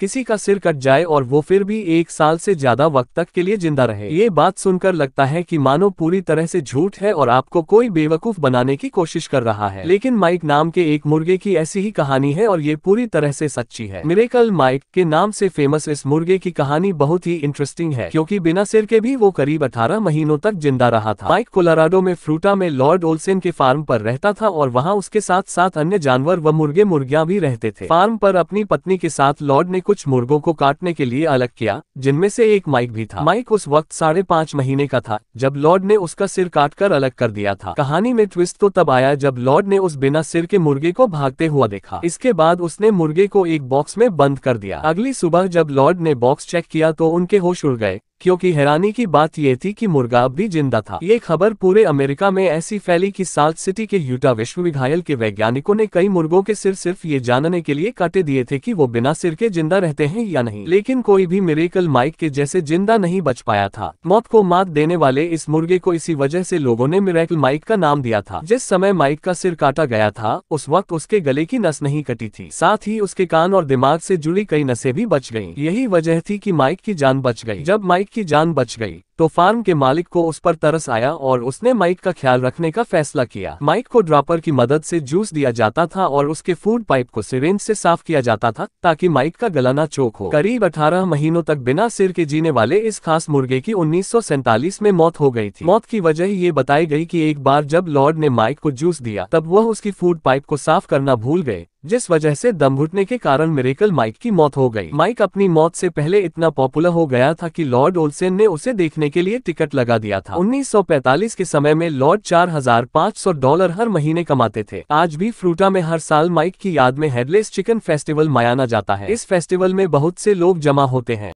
किसी का सिर कट जाए और वो फिर भी एक साल से ज्यादा वक्त तक के लिए जिंदा रहे ये बात सुनकर लगता है कि मानो पूरी तरह से झूठ है और आपको कोई बेवकूफ बनाने की कोशिश कर रहा है लेकिन माइक नाम के एक मुर्गे की ऐसी ही कहानी है और ये पूरी तरह से सच्ची है मिरेकल माइक के नाम से फेमस इस मुर्गे की कहानी बहुत ही इंटरेस्टिंग है क्यूँकी बिना सिर के भी वो करीब अठारह महीनों तक जिंदा रहा था माइक कोलोराडो में फ्रूटा में लॉर्ड ओल्सेन के फार्म पर रहता था और वहाँ उसके साथ साथ अन्य जानवर व मुर्गे मुर्गिया भी रहते थे फार्म पर अपनी पत्नी के साथ लॉर्ड ने कुछ मुर्गों को काटने के लिए अलग किया जिनमें से एक माइक भी था माइक उस वक्त साढ़े पांच महीने का था जब लॉर्ड ने उसका सिर काटकर अलग कर दिया था कहानी में ट्विस्ट तो तब आया जब लॉर्ड ने उस बिना सिर के मुर्गे को भागते हुआ देखा इसके बाद उसने मुर्गे को एक बॉक्स में बंद कर दिया अगली सुबह जब लॉर्ड ने बॉक्स चेक किया तो उनके होश उड़ गए क्योंकि हैरानी की बात ये थी कि मुर्गा भी जिंदा था ये खबर पूरे अमेरिका में ऐसी फैली कि साल्ट सिटी के यूटा विश्वविद्यालय के वैज्ञानिकों ने कई मुर्गों के सिर सिर्फ ये जानने के लिए काटे दिए थे कि वो बिना सिर के जिंदा रहते हैं या नहीं लेकिन कोई भी मेरेकल माइक के जैसे जिंदा नहीं बच पाया था मौत को मात देने वाले इस मुर्गे को इसी वजह ऐसी लोगो ने मेरेकल माइक का नाम दिया था जिस समय माइक का सिर काटा गया था उस वक्त उसके गले की नस नहीं कटी थी साथ ही उसके कान और दिमाग ऐसी जुड़ी कई नशे भी बच गयी यही वजह थी की माइक की जान बच गई जब माइक की जान बच गई तो फार्म के मालिक को उस पर तरस आया और उसने माइक का ख्याल रखने का फैसला किया माइक को ड्रापर की मदद से जूस दिया जाता था और उसके फूड पाइप को सिरेंज से साफ किया जाता था ताकि माइक का गला ना चोक हो करीब 18 महीनों तक बिना सिर के जीने वाले इस खास मुर्गे की उन्नीस में मौत हो गई थी मौत की वजह ये बताई गई की एक बार जब लॉर्ड ने माइक को जूस दिया तब वह उसकी फूड पाइप को साफ करना भूल गए जिस वजह से दम घुटने के कारण मेरेकल माइक की मौत हो गई माइक अपनी मौत से पहले इतना पॉपुलर हो गया था कि लॉर्ड ओल्सेन ने उसे देखने करने के लिए टिकट लगा दिया था 1945 के समय में लॉर्ड 4,500 डॉलर हर महीने कमाते थे आज भी फ्रूटा में हर साल माइक की याद में हेडलेस चिकन फेस्टिवल मनाया जाता है इस फेस्टिवल में बहुत से लोग जमा होते हैं